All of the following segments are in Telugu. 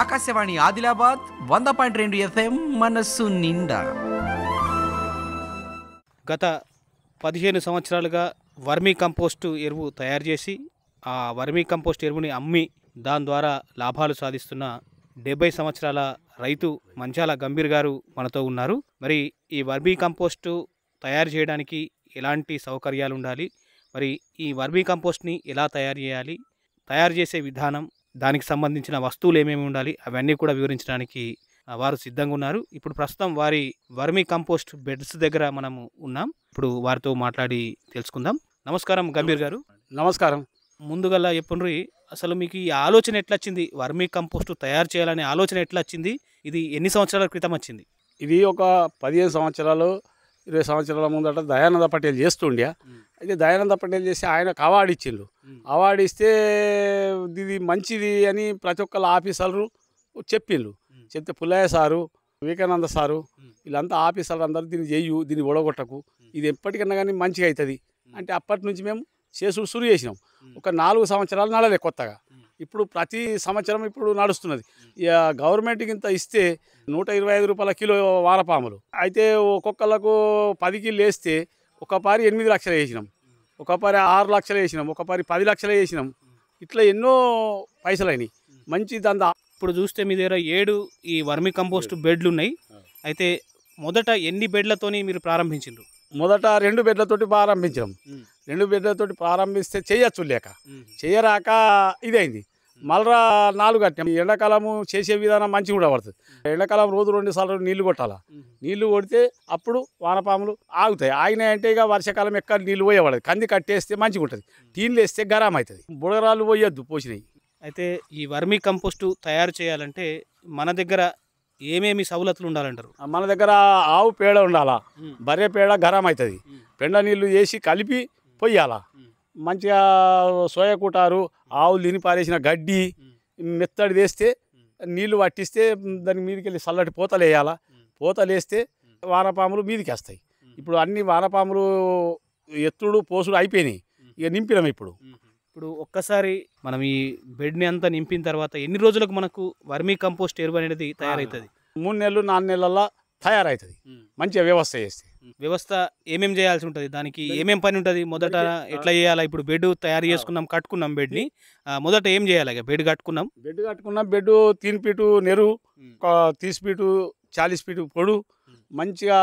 ఆకాశవాణి ఆదిలాబాద్ వంద పాయింట్ రెండు ఎఫ్ఎం మనస్సు నిండా గత పదిహేను సంవత్సరాలుగా వర్మీ కంపోస్టు ఎరువు తయారు చేసి ఆ వర్మీ కంపోస్ట్ ఎరువుని అమ్మి దాని ద్వారా లాభాలు సాధిస్తున్న డెబ్బై సంవత్సరాల రైతు మంచాల గంభీర్ గారు మనతో ఉన్నారు మరి ఈ వర్మీ కంపోస్టు తయారు చేయడానికి ఎలాంటి సౌకర్యాలు ఉండాలి మరి ఈ వర్మీ కంపోస్ట్ని ఎలా తయారు చేయాలి తయారు చేసే విధానం దానికి సంబంధించిన వస్తువులు ఏమేమి ఉండాలి అవన్నీ కూడా వివరించడానికి వారు సిద్ధంగా ఉన్నారు ఇప్పుడు ప్రస్తుతం వారి వర్మీ కంపోస్ట్ బెడ్స్ దగ్గర మనము ఉన్నాం ఇప్పుడు వారితో మాట్లాడి తెలుసుకుందాం నమస్కారం గంభీర్ గారు నమస్కారం ముందుగా చెప్పండి అసలు మీకు ఈ ఆలోచన ఎట్లా వచ్చింది వర్మీ కంపోస్ట్ తయారు చేయాలనే ఆలోచన ఎట్లా వచ్చింది ఇది ఎన్ని సంవత్సరాల క్రితం వచ్చింది ఇది ఒక పదిహేను సంవత్సరాలు ఇరవై సంవత్సరాల ముందట దయానంద పటేల్ చేస్తుండే అయితే దయానంద పటేల్ చేసి ఆయనకు అవార్డు ఇచ్చిండు అవార్డు ఇస్తే ఇది మంచిది అని ప్రతి ఒక్కళ్ళ ఆఫీసర్లు చెప్పిండ్రు చెప్తే పుల్లయ్య సారు వివేకానంద సారు వీళ్ళంతా ఆఫీసర్లు అందరూ దీన్ని చేయు దీన్ని ఒడగొట్టకు ఇది ఎప్పటికన్నా కానీ మంచిగా అవుతుంది అంటే అప్పటి నుంచి మేము చేసు సురు చేసినాం ఒక నాలుగు సంవత్సరాలు నడలే కొత్తగా ఇప్పుడు ప్రతి సంవత్సరం ఇప్పుడు నడుస్తున్నది గవర్నమెంట్కి ఇంత ఇస్తే నూట ఇరవై ఐదు రూపాయల కిలో వారపాములు అయితే ఒక్కొక్కళ్ళకు పది కిలో వేస్తే ఒక పారి ఎనిమిది లక్షలు వేసినాం ఒక పారి ఆరు లక్షలు వేసినాం ఒక పారి పది లక్షలు వేసినాం ఇట్లా ఎన్నో పైసలు అయినాయి మంచి దంద ఇప్పుడు చూస్తే మీ దగ్గర ఏడు ఈ వర్మి కంపోస్ట్ బెడ్లు ఉన్నాయి అయితే మొదట ఎన్ని బెడ్లతోని మీరు ప్రారంభించారు మొదట రెండు బెడ్లతోటి ప్రారంభించాం రెండు బెడ్లతోటి ప్రారంభిస్తే చేయొచ్చు లేక చేయరాక ఇదైంది మళ్ళా నాలుగు అట్టే ఎండాకాలము చేసే విధానం మంచిగా కూడా పడుతుంది ఎండాకాలం రోజు రెండు సార్లు నీళ్లు కొట్టాలా నీళ్లు కొడితే అప్పుడు వానపాములు ఆగుతాయి అంటే ఇక వర్షాకాలం ఎక్కడ నీళ్లు పోయేవాడదు కంది కట్టేస్తే మంచిగా ఉంటుంది టీన్లు వేస్తే గరం అవుతుంది బుడగరాలు పోయొద్దు పోసినాయి అయితే ఈ వర్మీ కంపోస్టు తయారు చేయాలంటే మన దగ్గర ఏమేమి సవలతులు ఉండాలంటారు మన దగ్గర ఆవు పేడ ఉండాలా బర్రె పేడ గరం అవుతుంది పెండ నీళ్లు వేసి కలిపి పొయ్యాలా మంచిగా సోయా కూటారు ఆవులు తిని పారేసిన గడ్డి మెత్తడి వేస్తే నీళ్లు పట్టిస్తే దాని మీదకి వెళ్ళి చల్లటి పోతలు వేయాలా పోతలు వేస్తే వానపాములు మీదకి వస్తాయి ఇప్పుడు అన్ని వానపాములు ఎత్తుడు పోసుడు అయిపోయినాయి ఇక నింపినాం ఇప్పుడు ఇప్పుడు ఒక్కసారి మనం ఈ బెడ్ని అంతా నింపిన తర్వాత ఎన్ని రోజులకు మనకు వర్మీ కంపోస్ట్ ఎరువు అనేది తయారవుతుంది మూడు నెలలు నాలుగు నెలల్లో తయారవుతుంది మంచిగా వ్యవస్థ చేస్తే వ్యవస్థ ఏమేమి చేయాల్సి ఉంటుంది దానికి ఏమేం పని ఉంటుంది మొదట ఎట్లా చేయాలా ఇప్పుడు బెడ్ తయారు చేసుకున్నాం కట్టుకున్నాం బెడ్ని మొదట ఏం చేయాలి బెడ్ కట్టుకున్నాం బెడ్ కట్టుకున్నాం బెడ్ తీన్ నెరు తీసి ఫీటు చాలీస్ ఫీటు పొడు మంచిగా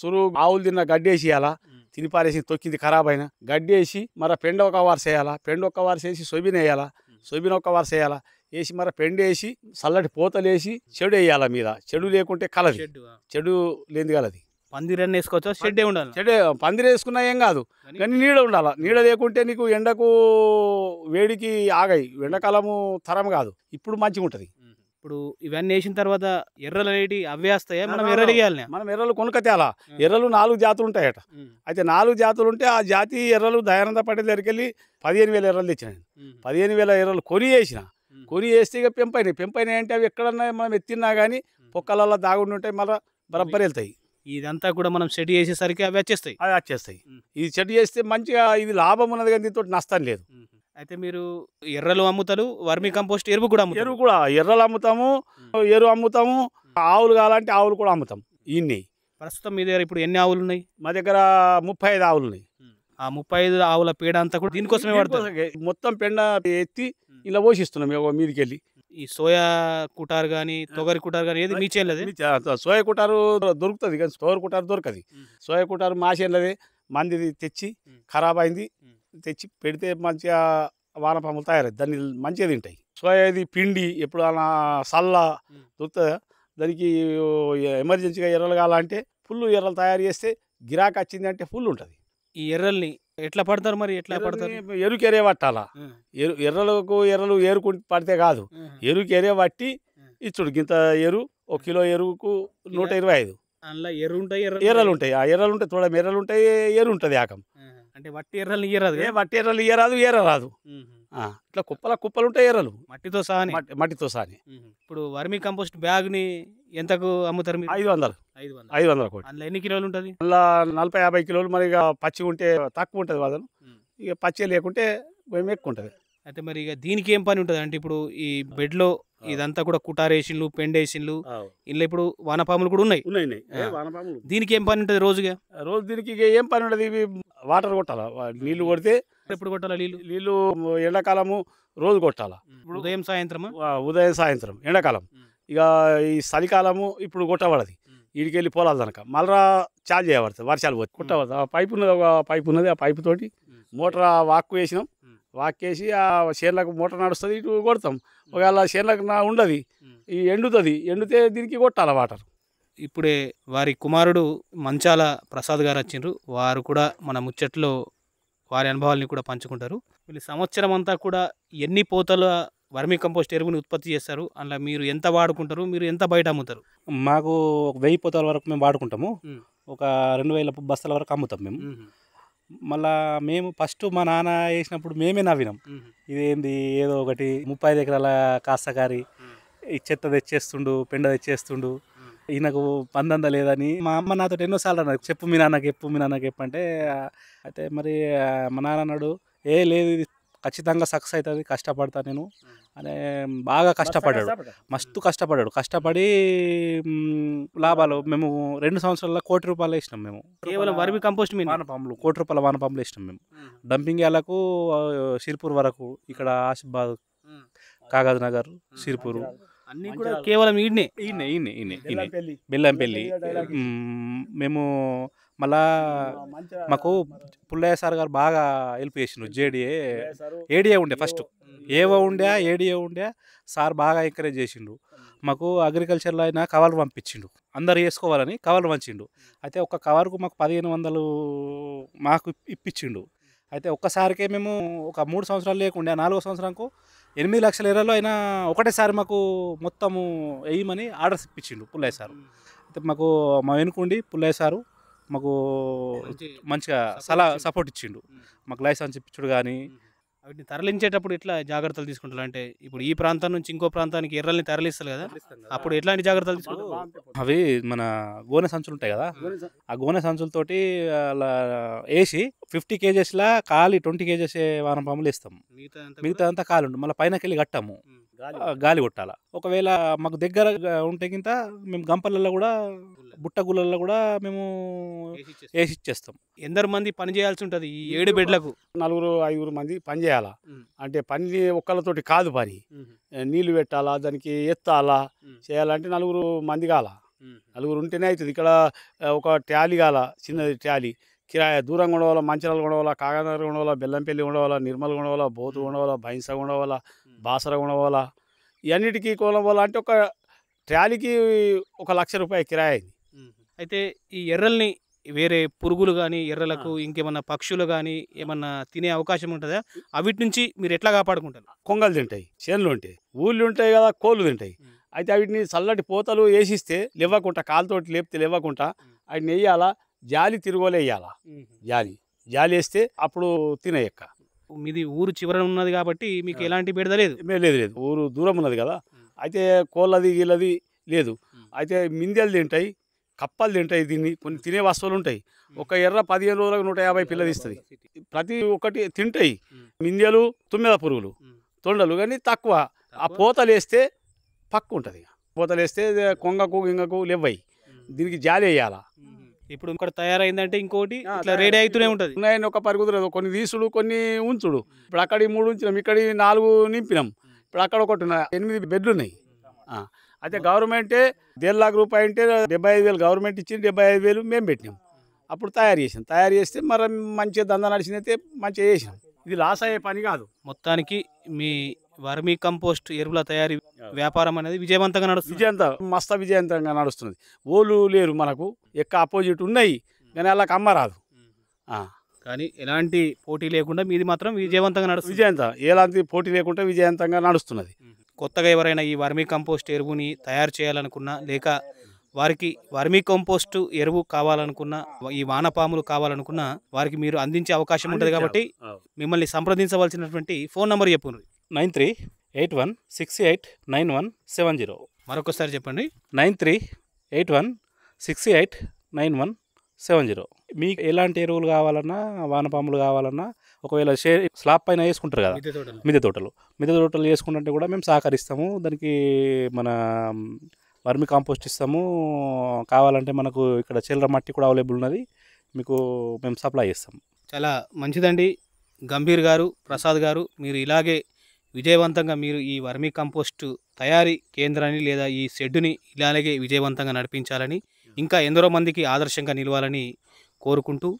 సురు ఆవులు తిన్న గడ్డేసి ఇవ్వాలా తినిపారేసి తొక్కింది ఖరాబ్ అయినా గడ్డేసి మరి పెండ ఒక వారసేయాలా పెండ ఒక వారసేసి వేయాలా సోబిన ఒక వరుస వేయాలా వేసి మరి పెండు వేసి చల్లటి పోతలు వేసి చెడు వేయాలా మీద చెడు లేకుంటే కలది చెడు లేనిది కలది పందిరన్న వేసుకోవచ్చా షెడ్డే ఉండాలి షెడ్డే పందిరి వేసుకున్నా ఏం కాదు కానీ నీడ ఉండాలి నీడ లేకుంటే నీకు ఎండకు వేడికి ఆగాయి ఎండాకాలము తరం కాదు ఇప్పుడు మంచిగా ఉంటుంది ఇప్పుడు ఇవన్నీ వేసిన తర్వాత ఎర్రలు అనేటి వేస్తాయా మనం ఎర్రలు వేయాలి మనం ఎర్రలు తేలా ఎర్రలు నాలుగు జాతులు ఉంటాయట అయితే నాలుగు జాతులు ఉంటే ఆ జాతి ఎర్రలు దయానంద పట్టే దగ్గరికి వెళ్ళి పదిహేను వేల ఎర్రలు తెచ్చిన పదిహేను వేల ఎర్రలు కొని వేసిన కొని వేస్తే ఇక పెంపైన పెంపైన అంటే అవి ఎక్కడన్నా మనం ఎత్తినా కానీ పొక్కలలో దాగుండి ఉంటాయి మళ్ళీ బరబ్బర్ వెళ్తాయి ఇదంతా కూడా మనం సెట్ చేసేసరికి అవి వచ్చేస్తాయి అవి వచ్చేస్తాయి ఇది సెట్ చేస్తే మంచిగా ఇది లాభం ఉన్నది కానీ దీంతో నష్టం లేదు అయితే మీరు ఎర్రలు అమ్ముతారు వర్మి కంపోస్ట్ ఎరువు కూడా ఎరువు కూడా ఎర్రలు అమ్ముతాము ఎరువు అమ్ముతాము ఆవులు కావాలంటే ఆవులు కూడా అమ్ముతాం ఇన్ని ప్రస్తుతం మీ దగ్గర ఇప్పుడు ఎన్ని ఆవులు ఉన్నాయి మా దగ్గర ముప్పై ఐదు ఆవులు ఉన్నాయి ఆ ముప్పై ఐదు ఆవుల పేడ అంతా కూడా దీనికోసమే పడుతుంది మొత్తం పెండ ఎత్తి ఇలా పోషిస్తున్నాం మీదకి వెళ్ళి ఈ సోయా కుటారు కానీ తొగరి కుటారు కానీ ఏది మీ సోయా కుటారు దొరుకుతుంది కానీ తొగరి కుటారు దొరకదు సోయా కుటారు మా చేనులది మంది తెచ్చి ఖరాబ్ అయింది తెచ్చి పెడితే మంచిగా వానపాములు తయారవుతుంది దాన్ని మంచిగా తింటాయి సో ఇది పిండి ఎప్పుడు అలా సల్ల దొరుకుతుందా దానికి ఎమర్జెన్సీగా ఎర్రలు కావాలంటే ఫుల్ ఎర్రలు తయారు చేస్తే గిరాక్ వచ్చింది అంటే ఫుల్ ఉంటుంది ఈ ఎర్రల్ని ఎట్లా పడతారు మరి ఎట్లా పడతారు ఎరుకు ఎరే పట్టాలా ఎరు ఎర్రలకు ఎర్రలు ఏరుకు పడితే కాదు ఎరే పట్టి ఇచ్చుడు గింత ఎరు ఒక కిలో ఎరువుకు నూట ఇరవై ఐదు అందులో ఎర్ర ఎర్రలు ఉంటాయి ఆ ఎర్రలు ఉంటాయి చూడ ఎర్రలు ఉంటాయి ఎరు ఉంటుంది ఆకం అంటే వట్టి ఎర్రలు ఇయ్యరాదు ఏ వట్టి ఎర్రలు ఇయ్యరాదు ఎర్ర రాదు ఇట్లా కుప్పల కుప్పలు ఉంటాయి ఎర్రలు మట్టితో సాని మట్టితో సాని ఇప్పుడు వర్మీ కంపోస్ట్ బ్యాగ్ని ఎంతకు అమ్ముతారు మీరు ఐదు వందలు ఐదు వందలు ఐదు వందల కోటి అందులో ఎన్ని కిలోలు ఉంటుంది అందులో నలభై యాభై కిలోలు మరి ఇక పచ్చి ఉంటే తక్కువ ఉంటుంది వాళ్ళు ఇక పచ్చి లేకుంటే మేము ఎక్కువ ఉంటుంది అయితే మరి ఇక దీనికి ఏం పని ఉంటుంది అంటే ఇప్పుడు ఈ బెడ్లో ఇదంతా కూడా కుటారేషన్లు పెండేషన్లు ఇలా ఇప్పుడు వానపాములు కూడా ఉన్నాయి ఉన్నాయి వానపాములు దీనికి ఏం పని ఉంటుంది రోజుగా రోజు దీనికి ఏం పని ఉంటుంది ఇవి వాటర్ కొట్టాలా నీళ్లు కొడితే ఎప్పుడు కొట్టాలా నీళ్ళు నీళ్ళు ఎండాకాలము రోజు కొట్టాలా ఇప్పుడు ఉదయం సాయంత్రం ఉదయం సాయంత్రం ఎండాకాలం ఇక ఈ చలికాలము ఇప్పుడు కొట్టబడది ఇడికి వెళ్ళి పోలాలి కనుక మళ్ళా ఛార్జ్ చేయబడుతుంది వర్షాలు పోతుంది కొట్టబడుతుంది ఆ పైపు ఉన్నది ఒక పైపు ఉన్నది ఆ పైపు తోటి మోటార్ వాక్కు వేసినాం వాకేసి ఆ షేర్లకు మూట నడుస్తుంది ఇటు కొడతాం ఒకవేళ షేర్లకు నా ఉండదు ఈ ఎండుతుంది ఎండితే దీనికి కొట్టాలి వాటర్ ఇప్పుడే వారి కుమారుడు మంచాల ప్రసాద్ గారు వచ్చిండ్రు వారు కూడా మన ముచ్చట్లో వారి అనుభవాల్ని కూడా పంచుకుంటారు వీళ్ళు సంవత్సరం అంతా కూడా ఎన్ని పోతల వర్మీ కంపోస్ట్ ఎరువుని ఉత్పత్తి చేస్తారు అలా మీరు ఎంత వాడుకుంటారు మీరు ఎంత బయట అమ్ముతారు మాకు వెయ్యి పోతల వరకు మేము వాడుకుంటాము ఒక రెండు వేల బస్తాల వరకు అమ్ముతాం మేము మళ్ళా మేము ఫస్ట్ మా నాన్న వేసినప్పుడు మేమే నవ్వినాం ఇదేంది ఏదో ఒకటి ముప్పై ఐదు ఎకరాల కాస్తకారి చెత్త తెచ్చేస్తుండు పెండ తెచ్చేస్తుండు ఈయనకు పందంద లేదని మా అమ్మ నాతో ఎన్నోసార్లు అన్నారు చెప్పు మీ నాన్నకి చెప్పు మీ నాన్నకి చెప్పంటే అయితే మరి మా నాన్న అన్నాడు ఏ లేదు ఇది ఖచ్చితంగా సక్సెస్ అవుతుంది కష్టపడతా నేను అనే బాగా కష్టపడ్డాడు మస్తు కష్టపడ్డాడు కష్టపడి లాభాలు మేము రెండు సంవత్సరాల్లో కోటి రూపాయలు వేసినాం మేము కేవలం వరి కంపోస్ట్ వాన పంపులు కోటి రూపాయల వాన పంపులు వేసినాం మేము డంపింగ్ ఏళ్ళకు సిర్పూర్ వరకు ఇక్కడ ఆసిఫాద్ కాగజ్ నగర్ సిర్పూరు అన్ని కూడా కేవలం ఈయనే ఈయనే ఈయనే ఈయనే బెల్లంపల్లి మేము మళ్ళా మాకు పుల్లయ్య సార్ గారు బాగా హెల్ప్ చేసిండు జేడీఏ ఏడిఏ ఉండే ఫస్ట్ ఏవో ఉండే ఏడిఏ ఉండే సార్ బాగా ఎంకరేజ్ చేసిండు మాకు అగ్రికల్చర్లో అయినా కవర్లు పంపించిండు అందరు వేసుకోవాలని కవర్లు పంచిండు అయితే ఒక కవర్కు మాకు పదిహేను వందలు మాకు ఇప్పించిండు అయితే ఒక్కసారికే మేము ఒక మూడు సంవత్సరాలు లేకుండా నాలుగో సంవత్సరంకు ఎనిమిది లక్షల ఇరవైలో అయినా ఒకటేసారి మాకు మొత్తము వేయమని ఆర్డర్స్ ఇప్పించిండు పుల్లయ్య సారు అయితే మాకు మా వెనుకుండి పుల్లయ్య సారు మాకు మంచిగా సలహా సపోర్ట్ ఇచ్చిండు మాకు లైసెన్స్ ఇప్పించుడు కానీ వీటిని తరలించేటప్పుడు ఎట్లా జాగ్రత్తలు తీసుకుంటారు అంటే ఇప్పుడు ఈ ప్రాంతం నుంచి ఇంకో ప్రాంతానికి ఎర్రల్ని తరలిస్తారు కదా అప్పుడు ఎట్లాంటి జాగ్రత్తలు తీసుకుంటారు అవి మన గోనె సంచులు ఉంటాయి కదా ఆ గోనె సంచులతోటి అలా వేసి ఫిఫ్టీ కేజెస్లా ఖాళీ ట్వంటీ కేజెస్ వారం పాములు వేస్తాం మిగతా అంతా ఖాళీ ఉండు మళ్ళీ పైనకెళ్ళి కట్టాము గాలి కొట్టాలా ఒకవేళ మాకు దగ్గర ఉంటే కింద మేము గంపలలో కూడా బుట్టగుళ్ళల్లో కూడా మేము వేసి ఇచ్చేస్తాం ఎందరు మంది పని చేయాల్సి ఉంటుంది ఈ ఏడు బెడ్లకు నలుగురు ఐదుగురు మంది పని చేయాలా అంటే పని ఒక్కళ్ళతోటి కాదు పని నీళ్లు పెట్టాలా దానికి ఎత్తాలా చేయాలంటే నలుగురు మంది కాల నలుగురు ఉంటేనే అవుతుంది ఇక్కడ ఒక ట్యాలీ కాల చిన్నది ట్యాలీ కిరాయ దూరం ఉండవాలా మంచిరాల ఉండవాలా కాగనగర్ ఉండవాలా బెల్లంపల్లి ఉండవాలా నిర్మల్ ఉండవాలా బోతు ఉండవాలా భైంస ఉండవాలా బాసర ఉండవాలా ఇవన్నిటికీ వల్ల అంటే ఒక ట్రాలీకి ఒక లక్ష రూపాయలు కిరాయి అయింది అయితే ఈ ఎర్రల్ని వేరే పురుగులు కానీ ఎర్రలకు ఇంకేమన్నా పక్షులు కానీ ఏమన్నా తినే అవకాశం ఉంటుందా అవిటి నుంచి మీరు ఎట్లా కాపాడుకుంటారు కొంగలు తింటాయి చేనులు ఉంటాయి ఊళ్ళు ఉంటాయి కదా కోళ్ళు తింటాయి అయితే అవిటిని చల్లటి పోతలు వేసిస్తే లేవకుండా కాలుతోటి లేపితే లేవకుండా అవి నెయ్యాలా జాలి తిరగలేయాల జాలి జాలి వేస్తే అప్పుడు తినేయక్క మీది ఊరు చివరన ఉన్నది కాబట్టి మీకు ఎలాంటి బెడద లేదు లేదు లేదు ఊరు దూరం ఉన్నది కదా అయితే కోళ్ళది గీళ్ళది లేదు అయితే మిందెలు తింటాయి కప్పలు తింటాయి దీన్ని కొన్ని తినే వస్తువులు ఉంటాయి ఒక ఎర్ర పదిహేను రోజులకు నూట యాభై పిల్లలు ఇస్తుంది ప్రతి ఒక్కటి తింటాయి మిందెలు తుమ్మెద పురుగులు తొండలు కానీ తక్కువ ఆ పోతలు వేస్తే పక్కు ఉంటుంది పోతలు వేస్తే కొంగకు గింగకు లేవ్వయి దీనికి జాలి వేయాలా ఇప్పుడు ఇక్కడ తయారైందంటే ఇంకోటి రెడీ అవుతూనే ఉంటుంది నేను ఒక పరుగుతులేదు కొన్ని తీసుడు కొన్ని ఉంచుడు ఇప్పుడు అక్కడ మూడు ఉంచినాం ఇక్కడ నాలుగు నింపినాం ఇప్పుడు అక్కడ ఒకటి ఎనిమిది బెడ్లు ఉన్నాయి అయితే గవర్నమెంటే దేడు లాఖ రూపాయలు అంటే డెబ్బై ఐదు వేలు గవర్నమెంట్ ఇచ్చింది డెబ్బై ఐదు వేలు మేము పెట్టినాం అప్పుడు తయారు చేసాం తయారు చేస్తే మరి మంచిగా దందా నడిచినైతే మంచిగా చేసినాం ఇది లాస్ అయ్యే పని కాదు మొత్తానికి మీ వర్మీ కంపోస్ట్ ఎరువుల తయారీ వ్యాపారం అనేది విజయవంతంగా నడుస్తుంది విజయంత మస్త విజయవంతంగా నడుస్తుంది ఓలు లేరు మనకు ఎక్క ఆపోజిట్ ఉన్నాయి కానీ వాళ్ళకి అమ్మరాదు కానీ ఎలాంటి పోటీ లేకుండా మీది మాత్రం విజయవంతంగా నడుస్తుంది విజయంత ఎలాంటి పోటీ లేకుండా విజయవంతంగా నడుస్తున్నది కొత్తగా ఎవరైనా ఈ వర్మీ కంపోస్ట్ ఎరువుని తయారు చేయాలనుకున్నా లేక వారికి వర్మీ కంపోస్ట్ ఎరువు కావాలనుకున్న ఈ వానపాములు కావాలనుకున్న వారికి మీరు అందించే అవకాశం ఉంటుంది కాబట్టి మిమ్మల్ని సంప్రదించవలసినటువంటి ఫోన్ నెంబర్ చెప్పు nine three eight one six eight nine one seven zero మరొకసారి చెప్పండి nine three eight one six eight nine one seven zero మీకు ఎలాంటి ఎరువులు కావాలన్నా వానపాములు కావాలన్నా ఒకవేళ షే స్లాబ్ పైన వేసుకుంటారు కదా మిద్దె తోటలు మిద్దె తోటలు వేసుకుంటే కూడా మేము సహకరిస్తాము దానికి మన వర్మి కాంపోస్ట్ ఇస్తాము కావాలంటే మనకు ఇక్కడ చిల్లర మట్టి కూడా అవైలబుల్ ఉన్నది మీకు మేము సప్లై చేస్తాము చాలా మంచిదండి గంభీర్ గారు ప్రసాద్ గారు మీరు ఇలాగే విజయవంతంగా మీరు ఈ వర్మీ కంపోస్టు తయారీ కేంద్రాన్ని లేదా ఈ షెడ్డుని ఇలాగే విజయవంతంగా నడిపించాలని hmm. ఇంకా ఎందరో మందికి ఆదర్శంగా నిలవాలని కోరుకుంటూ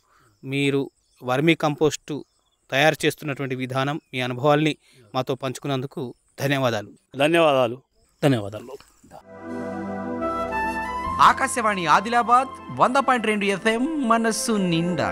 మీరు వర్మీ కంపోస్టు తయారు చేస్తున్నటువంటి విధానం మీ అనుభవాల్ని hmm. మాతో పంచుకున్నందుకు ధన్యవాదాలు ధన్యవాదాలు ధన్యవాదాలు ఆకాశవాణి ఆదిలాబాద్ వంద పాయింట్ రెండు ఎఫ్ఎం మనస్సు నిండా